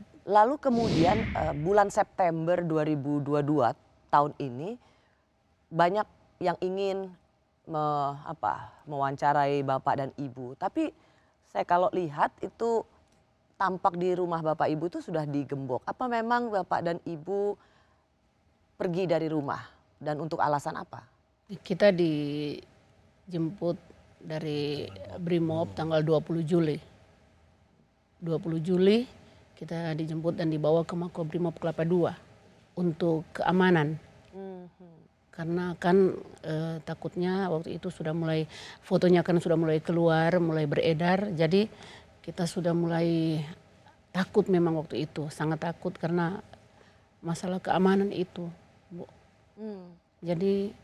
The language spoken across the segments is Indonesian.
derajat. Lalu kemudian uh, bulan September 2022 tahun ini banyak yang ingin me, apa mewawancarai bapak dan ibu. Tapi saya kalau lihat itu tampak di rumah bapak ibu itu sudah digembok. Apa memang bapak dan ibu pergi dari rumah dan untuk alasan apa? Kita dijemput dari Brimob tanggal 20 Juli. 20 Juli kita dijemput dan dibawa ke Makobrimob Kelapa II untuk keamanan. Mm-hmm. Karena kan e, takutnya waktu itu sudah mulai fotonya kan sudah mulai keluar, mulai beredar. Jadi kita sudah mulai takut memang waktu itu, sangat takut karena masalah keamanan itu, Bu. Mm. Jadi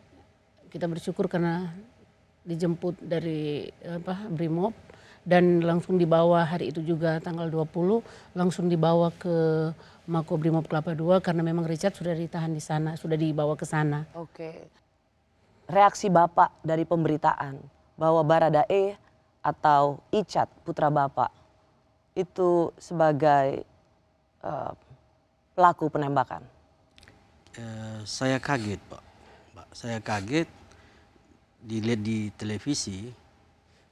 kita bersyukur karena dijemput dari apa Brimob dan langsung dibawa hari itu juga tanggal 20 langsung dibawa ke Makobrimob Kelapa II karena memang Richard sudah ditahan di sana, sudah dibawa ke sana. Oke. Reaksi Bapak dari pemberitaan bahwa Baradae atau Icat putra Bapak itu sebagai uh, pelaku penembakan? Uh, saya kaget, Pak. Pak. Saya kaget dilihat di televisi,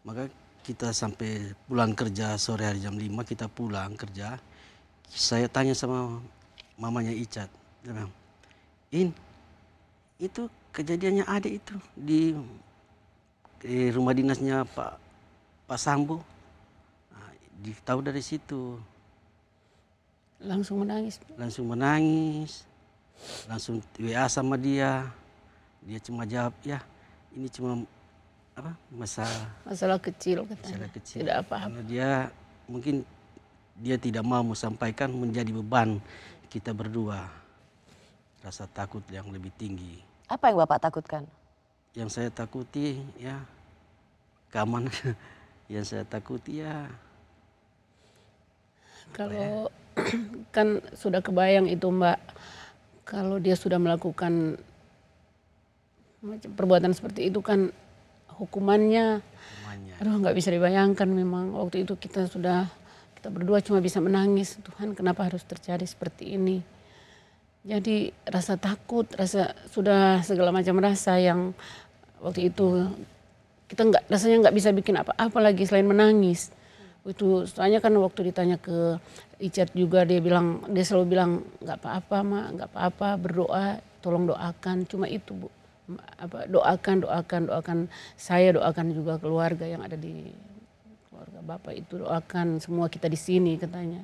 maka kita sampai pulang kerja sore hari jam 5 kita pulang kerja saya tanya sama mamanya Icat bilang In itu kejadiannya adik itu di, di rumah dinasnya Pak Pak Sambo nah, ditahu dari situ langsung menangis langsung menangis langsung WA sama dia dia cuma jawab ya ini cuma apa masalah masalah kecil katanya. masalah kecil tidak apa-apa dia mungkin dia tidak mau sampaikan menjadi beban kita berdua rasa takut yang lebih tinggi apa yang bapak takutkan yang saya takuti ya keamanan yang saya takuti ya kalau ya? kan sudah kebayang itu mbak kalau dia sudah melakukan perbuatan seperti itu kan hukumannya. hukumannya. Aduh nggak bisa dibayangkan memang waktu itu kita sudah kita berdua cuma bisa menangis Tuhan kenapa harus terjadi seperti ini. Jadi rasa takut, rasa sudah segala macam rasa yang waktu itu kita nggak rasanya nggak bisa bikin apa-apa lagi selain menangis. Itu soalnya kan waktu ditanya ke Richard juga dia bilang dia selalu bilang nggak apa-apa mak, nggak apa-apa berdoa, tolong doakan, cuma itu bu apa doakan doakan doakan saya doakan juga keluarga yang ada di keluarga bapak itu doakan semua kita di sini katanya